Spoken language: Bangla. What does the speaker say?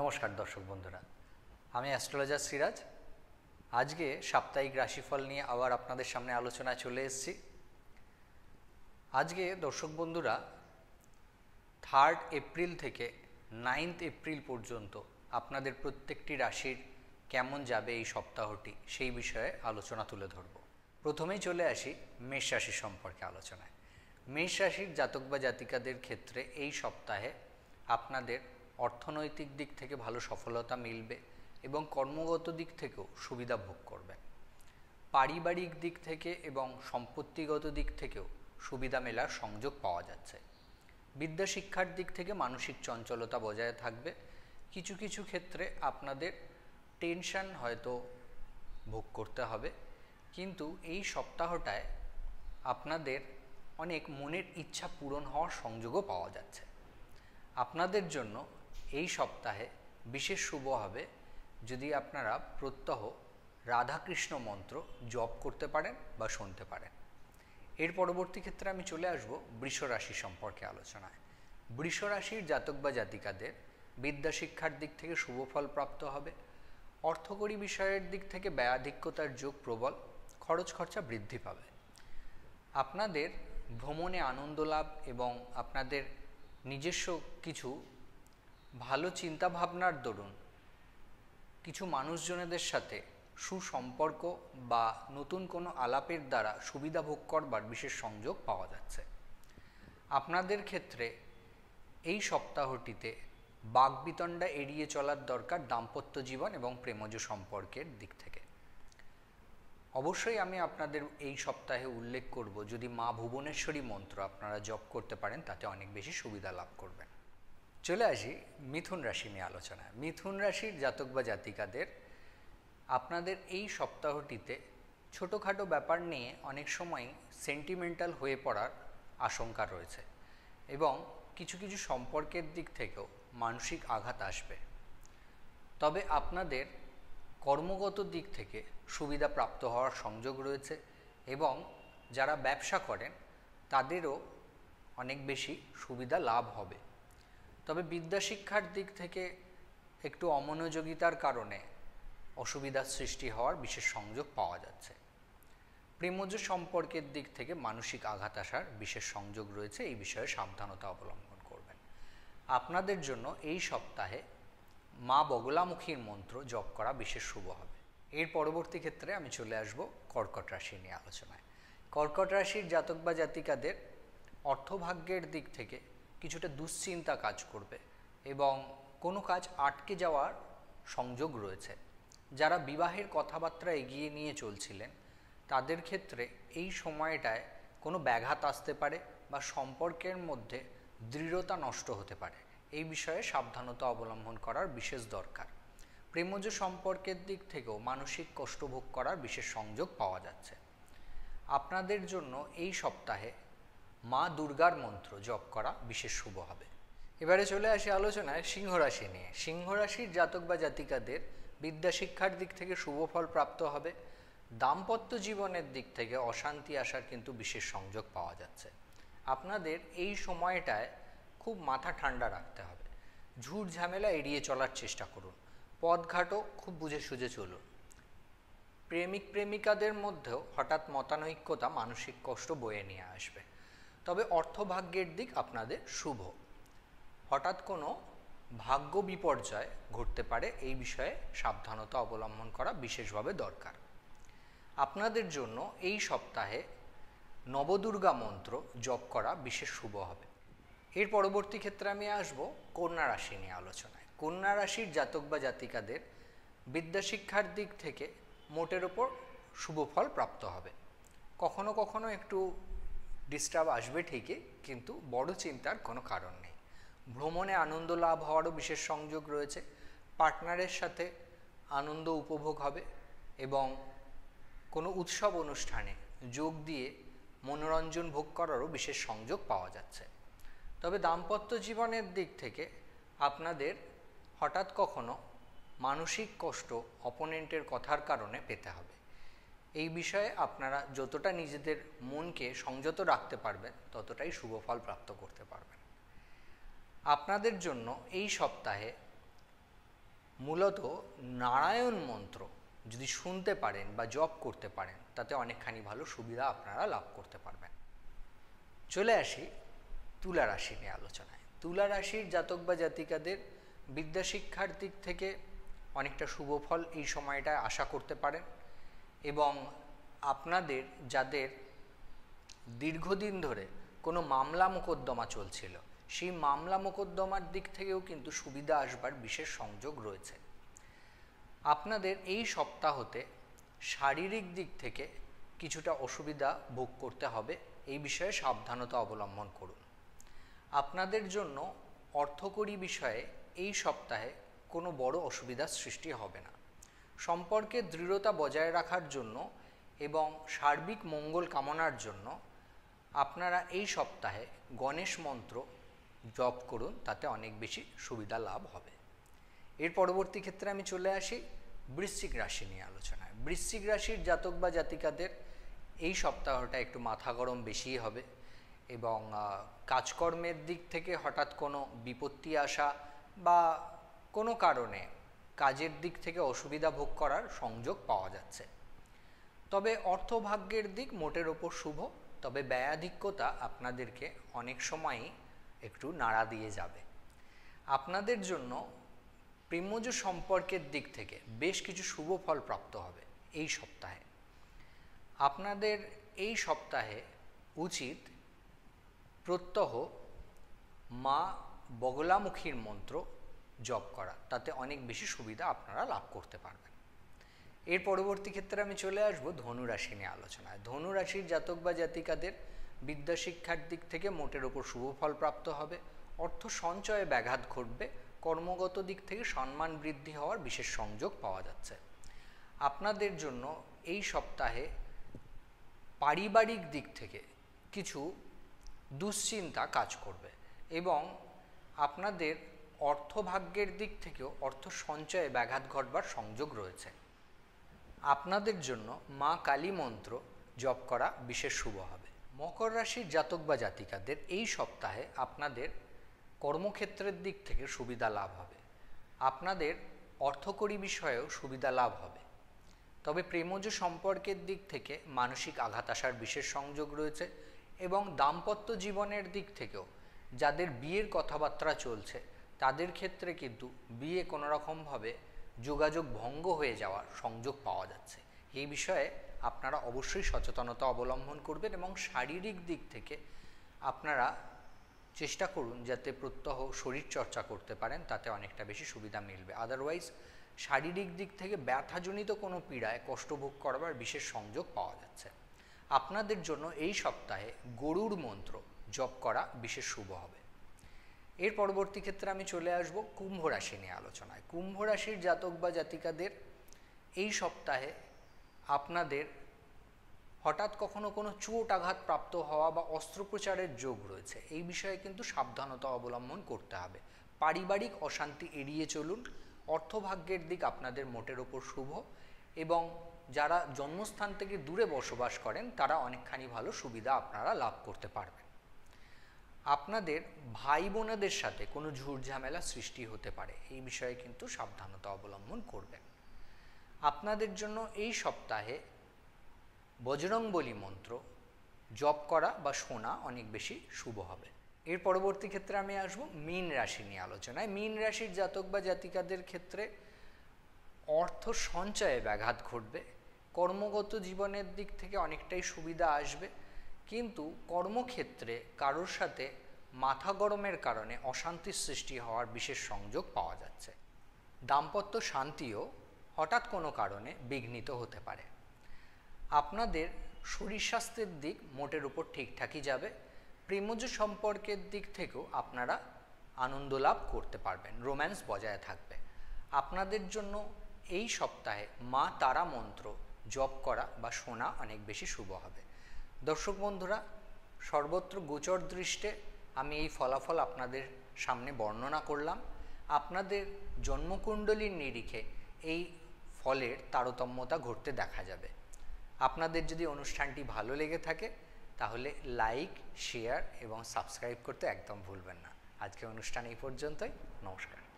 নমস্কার দর্শক বন্ধুরা আমি অ্যাস্ট্রোলজার সিরাজ আজকে সাপ্তাহিক রাশিফল নিয়ে আবার আপনাদের সামনে আলোচনা চলে এসেছি আজকে দর্শক বন্ধুরা থার্ড এপ্রিল থেকে নাইন্থ এপ্রিল পর্যন্ত আপনাদের প্রত্যেকটি রাশির কেমন যাবে এই সপ্তাহটি সেই বিষয়ে আলোচনা তুলে ধরব প্রথমেই চলে আসি মেষ রাশি সম্পর্কে আলোচনায় মেষ রাশির জাতক বা জাতিকাদের ক্ষেত্রে এই সপ্তাহে আপনাদের অর্থনৈতিক দিক থেকে ভালো সফলতা মিলবে এবং কর্মগত দিক থেকেও সুবিধা ভোগ করবেন পারিবারিক দিক থেকে এবং সম্পত্তিগত দিক থেকেও সুবিধা মেলার সংযোগ পাওয়া যাচ্ছে বিদ্যা শিক্ষার দিক থেকে মানসিক চঞ্চলতা বজায় থাকবে কিছু কিছু ক্ষেত্রে আপনাদের টেনশন হয়তো ভোগ করতে হবে কিন্তু এই সপ্তাহটায় আপনাদের অনেক মনের ইচ্ছা পূরণ হওয়ার সংযোগও পাওয়া যাচ্ছে আপনাদের জন্য এই সপ্তাহে বিশেষ শুভ হবে যদি আপনারা প্রত্যহ রাধাকৃষ্ণ মন্ত্র জপ করতে পারেন বা শুনতে পারেন এর পরবর্তী ক্ষেত্রে আমি চলে আসব বৃষ রাশি সম্পর্কে আলোচনায় বৃষ রাশির জাতক বা জাতিকাদের বিদ্যা শিক্ষার দিক থেকে শুভ ফল প্রাপ্ত হবে অর্থকরী বিষয়ের দিক থেকে ব্যয়াধিক্যতার যোগ প্রবল খরচ খরচা বৃদ্ধি পাবে আপনাদের ভ্রমণে আনন্দ লাভ এবং আপনাদের নিজস্ব কিছু ভালো চিন্তা ভাবনার দরুন কিছু মানুষজনেদের সাথে সুসম্পর্ক বা নতুন কোনো আলাপের দ্বারা সুবিধা ভোগ করবার বিশেষ সংযোগ পাওয়া যাচ্ছে আপনাদের ক্ষেত্রে এই সপ্তাহটিতে বাগবিতণ্ডা এড়িয়ে চলার দরকার দাম্পত্য জীবন এবং প্রেমজ সম্পর্কের দিক থেকে অবশ্যই আমি আপনাদের এই সপ্তাহে উল্লেখ করব যদি মা ভুবনেশ্বরী মন্ত্র আপনারা জপ করতে পারেন তাতে অনেক বেশি সুবিধা লাভ করবেন চলে আসি মিথুন রাশি নিয়ে আলোচনা মিথুন রাশির জাতক বা জাতিকাদের আপনাদের এই সপ্তাহটিতে ছোটোখাটো ব্যাপার নিয়ে অনেক সময় সেন্টিমেন্টাল হয়ে পড়ার আশঙ্কা রয়েছে এবং কিছু কিছু সম্পর্কের দিক থেকেও মানসিক আঘাত আসবে তবে আপনাদের কর্মগত দিক থেকে সুবিধা প্রাপ্ত হওয়ার সংযোগ রয়েছে এবং যারা ব্যবসা করেন তাদেরও অনেক বেশি সুবিধা লাভ হবে তবে বিদ্যা শিক্ষার দিক থেকে একটু অমনোযোগিতার কারণে অসুবিধার সৃষ্টি হওয়ার বিশেষ সংযোগ পাওয়া যাচ্ছে প্রেমজ সম্পর্কের দিক থেকে মানসিক আঘাত আসার বিশেষ সংযোগ রয়েছে এই বিষয়ে সাবধানতা অবলম্বন করবেন আপনাদের জন্য এই সপ্তাহে মা বগলামুখীর মন্ত্র জপ করা বিশেষ শুভ হবে এর পরবর্তী ক্ষেত্রে আমি চলে আসব কর্কট রাশি নিয়ে আলোচনায় কর্কট রাশির জাতক বা জাতিকাদের অর্থভাগ্যের দিক থেকে কিছুটা দুশ্চিন্তা কাজ করবে এবং কোনো কাজ আটকে যাওয়ার সংযোগ রয়েছে যারা বিবাহের কথাবার্তা এগিয়ে নিয়ে চলছিলেন তাদের ক্ষেত্রে এই সময়টায় কোনো ব্যাঘাত আসতে পারে বা সম্পর্কের মধ্যে দৃঢ়তা নষ্ট হতে পারে এই বিষয়ে সাবধানতা অবলম্বন করার বিশেষ দরকার প্রেমজ সম্পর্কের দিক থেকেও মানসিক কষ্ট ভোগ করার বিশেষ সংযোগ পাওয়া যাচ্ছে আপনাদের জন্য এই সপ্তাহে মা দুর্গার মন্ত্র জপ করা বিশেষ শুভ হবে এবারে চলে আসি আলোচনায় সিংহরাশি নিয়ে সিংহরাশির জাতক বা জাতিকাদের বিদ্যা শিক্ষার দিক থেকে শুভ ফল প্রাপ্ত হবে দাম্পত্য জীবনের দিক থেকে অশান্তি আসার কিন্তু বিশেষ সংযোগ পাওয়া যাচ্ছে আপনাদের এই সময়টায় খুব মাথা ঠান্ডা রাখতে হবে ঝুট ঝামেলা এড়িয়ে চলার চেষ্টা করুন পথঘাটও খুব বুঝে সুঝে চলুন প্রেমিক প্রেমিকাদের মধ্যেও হঠাৎ মতানৈক্যতা মানসিক কষ্ট বয়ে নিয়ে আসবে তবে অর্থভাগ্যের দিক আপনাদের শুভ হঠাৎ কোনো ভাগ্য বিপর্যয় ঘটতে পারে এই বিষয়ে সাবধানতা অবলম্বন করা বিশেষভাবে দরকার আপনাদের জন্য এই সপ্তাহে নবদুর্গা মন্ত্র জপ করা বিশেষ শুভ হবে এর পরবর্তী ক্ষেত্রে আমি আসব কন্যা রাশি নিয়ে আলোচনায় কন্যা রাশির জাতক বা জাতিকাদের বিদ্যাশিক্ষার দিক থেকে মোটের ওপর শুভ ফল প্রাপ্ত হবে কখনো কখনো একটু ডিস্টার্ব আসবে ঠিকই কিন্তু বড় চিন্তার কোনো কারণ নেই ভ্রমণে আনন্দ লাভ হওয়ারও বিশেষ সংযোগ রয়েছে পার্টনারের সাথে আনন্দ উপভোগ হবে এবং কোনো উৎসব অনুষ্ঠানে যোগ দিয়ে মনোরঞ্জন ভোগ করারও বিশেষ সংযোগ পাওয়া যাচ্ছে তবে দাম্পত্য জীবনের দিক থেকে আপনাদের হঠাৎ কখনো মানসিক কষ্ট অপোনেন্টের কথার কারণে পেতে হবে এই বিষয়ে আপনারা যতটা নিজেদের মনকে সংযত রাখতে পারবেন ততটাই শুভ ফল প্রাপ্ত করতে পারবেন আপনাদের জন্য এই সপ্তাহে মূলত নারায়ণ মন্ত্র যদি শুনতে পারেন বা জপ করতে পারেন তাতে অনেকখানি ভালো সুবিধা আপনারা লাভ করতে পারবেন চলে আসি তুলা রাশি নিয়ে আলোচনায় তুলা রাশির জাতক বা জাতিকাদের বিদ্যাশিক্ষার দিক থেকে অনেকটা শুভ ফল এই সময়টায় আশা করতে পারেন এবং আপনাদের যাদের দীর্ঘদিন ধরে কোনো মামলা মোকদ্দমা চলছিল সেই মামলা মোকদ্দমার দিক থেকেও কিন্তু সুবিধা আসবার বিশেষ সংযোগ রয়েছে আপনাদের এই সপ্তাহতে শারীরিক দিক থেকে কিছুটা অসুবিধা ভোগ করতে হবে এই বিষয়ে সাবধানতা অবলম্বন করুন আপনাদের জন্য অর্থকরী বিষয়ে এই সপ্তাহে কোনো বড় অসুবিধার সৃষ্টি হবে না সম্পর্কে দৃঢ়তা বজায় রাখার জন্য এবং সার্বিক মঙ্গল কামনার জন্য আপনারা এই সপ্তাহে গণেশ মন্ত্র জপ করুন তাতে অনেক বেশি সুবিধা লাভ হবে এর পরবর্তী ক্ষেত্রে আমি চলে আসি বৃশ্চিক রাশি নিয়ে আলোচনায় বৃশ্চিক রাশির জাতক বা জাতিকাদের এই সপ্তাহটা একটু মাথা গরম বেশিই হবে এবং কাজকর্মের দিক থেকে হঠাৎ কোনো বিপত্তি আসা বা কোনো কারণে কাজের দিক থেকে অসুবিধা ভোগ করার সংযোগ পাওয়া যাচ্ছে তবে অর্থভাগ্যের দিক মোটের ওপর শুভ তবে ব্যয়াধিক্যতা আপনাদেরকে অনেক সময়ই একটু নাড়া দিয়ে যাবে আপনাদের জন্য প্রেমজ সম্পর্কের দিক থেকে বেশ কিছু শুভ ফল প্রাপ্ত হবে এই সপ্তাহে আপনাদের এই সপ্তাহে উচিত প্রত্যহ মা বগলামুখীর মন্ত্র জব করা তাতে অনেক বেশি সুবিধা আপনারা লাভ করতে পারবেন এর পরবর্তী ক্ষেত্রে আমি চলে আসব ধনুরাশি নিয়ে আলোচনায় ধনুরাশির জাতক বা জাতিকাদের বিদ্যা শিক্ষার দিক থেকে মোটের ওপর শুভ ফল প্রাপ্ত হবে অর্থ সঞ্চয়ে ব্যাঘাত ঘটবে কর্মগত দিক থেকে সম্মান বৃদ্ধি হওয়ার বিশেষ সংযোগ পাওয়া যাচ্ছে আপনাদের জন্য এই সপ্তাহে পারিবারিক দিক থেকে কিছু দুশ্চিন্তা কাজ করবে এবং আপনাদের অর্থভাগ্যের দিক থেকেও অর্থ সঞ্চয়ে ব্যাঘাত ঘটবার সংযোগ রয়েছে আপনাদের জন্য মা কালী মন্ত্র জপ করা বিশেষ শুভ হবে মকর রাশির জাতক বা জাতিকাদের এই সপ্তাহে আপনাদের কর্মক্ষেত্রের দিক থেকে সুবিধা লাভ হবে আপনাদের অর্থকরী বিষয়েও সুবিধা লাভ হবে তবে প্রেমজ সম্পর্কের দিক থেকে মানসিক আঘাত আসার বিশেষ সংযোগ রয়েছে এবং দাম্পত্য জীবনের দিক থেকেও যাদের বিয়ের কথাবার্তা চলছে তাদের ক্ষেত্রে কিন্তু বিয়ে কোনোরকমভাবে যোগাযোগ ভঙ্গ হয়ে যাওয়ার সংযোগ পাওয়া যাচ্ছে এই বিষয়ে আপনারা অবশ্যই সচেতনতা অবলম্বন করবেন এবং শারীরিক দিক থেকে আপনারা চেষ্টা করুন যাতে প্রত্যহ শরীর চর্চা করতে পারেন তাতে অনেকটা বেশি সুবিধা মিলবে আদারওয়াইজ শারীরিক দিক থেকে ব্যথাজনিত কোনো পীড়ায় কষ্ট ভোগ করবার বিশেষ সংযোগ পাওয়া যাচ্ছে আপনাদের জন্য এই সপ্তাহে গরুর মন্ত্র জপ করা বিশেষ শুভ হবে এর পরবর্তী ক্ষেত্রে আমি চলে আসব কুম্ভ রাশি নিয়ে আলোচনায় কুম্ভ রাশির জাতক বা জাতিকাদের এই সপ্তাহে আপনাদের হঠাৎ কখনো কোনো চোট আঘাত প্রাপ্ত হওয়া বা অস্ত্রোপচারের যোগ রয়েছে এই বিষয়ে কিন্তু সাবধানতা অবলম্বন করতে হবে পারিবারিক অশান্তি এড়িয়ে চলুন অর্থভাগ্যের দিক আপনাদের মোটের ওপর শুভ এবং যারা জন্মস্থান থেকে দূরে বসবাস করেন তারা অনেকখানি ভালো সুবিধা আপনারা লাভ করতে পারবেন আপনাদের ভাই বোনেদের সাথে কোনো ঝামেলা সৃষ্টি হতে পারে এই বিষয়ে কিন্তু সাবধানতা অবলম্বন করবেন আপনাদের জন্য এই সপ্তাহে বজরংবলী মন্ত্র জপ করা বা শোনা অনেক বেশি শুভ হবে এর পরবর্তী ক্ষেত্রে আমি আসব মীন রাশি নিয়ে আলোচনায় মীন রাশির জাতক বা জাতিকাদের ক্ষেত্রে অর্থ সঞ্চয়ে ব্যাঘাত ঘটবে কর্মগত জীবনের দিক থেকে অনেকটাই সুবিধা আসবে কিন্তু কর্মক্ষেত্রে কারোর সাথে মাথা গরমের কারণে অশান্তির সৃষ্টি হওয়ার বিশেষ সংযোগ পাওয়া যাচ্ছে দাম্পত্য শান্তিও হঠাৎ কোনো কারণে বিঘ্নিত হতে পারে আপনাদের শরীর স্বাস্থ্যের দিক মোটের উপর ঠিকঠাকই যাবে প্রেমজ সম্পর্কের দিক থেকেও আপনারা আনন্দ লাভ করতে পারবেন রোম্যান্স বজায় থাকবে আপনাদের জন্য এই সপ্তাহে মা তারা মন্ত্র জপ করা বা শোনা অনেক বেশি শুভ হবে দর্শক বন্ধুরা সর্বত্র গোচর দৃষ্টে আমি এই ফলাফল আপনাদের সামনে বর্ণনা করলাম আপনাদের জন্মকুণ্ডলীর নিরিখে এই ফলের তারতম্যতা ঘটতে দেখা যাবে আপনাদের যদি অনুষ্ঠানটি ভালো লেগে থাকে তাহলে লাইক শেয়ার এবং সাবস্ক্রাইব করতে একদম ভুলবেন না আজকে অনুষ্ঠান এই পর্যন্তই নমস্কার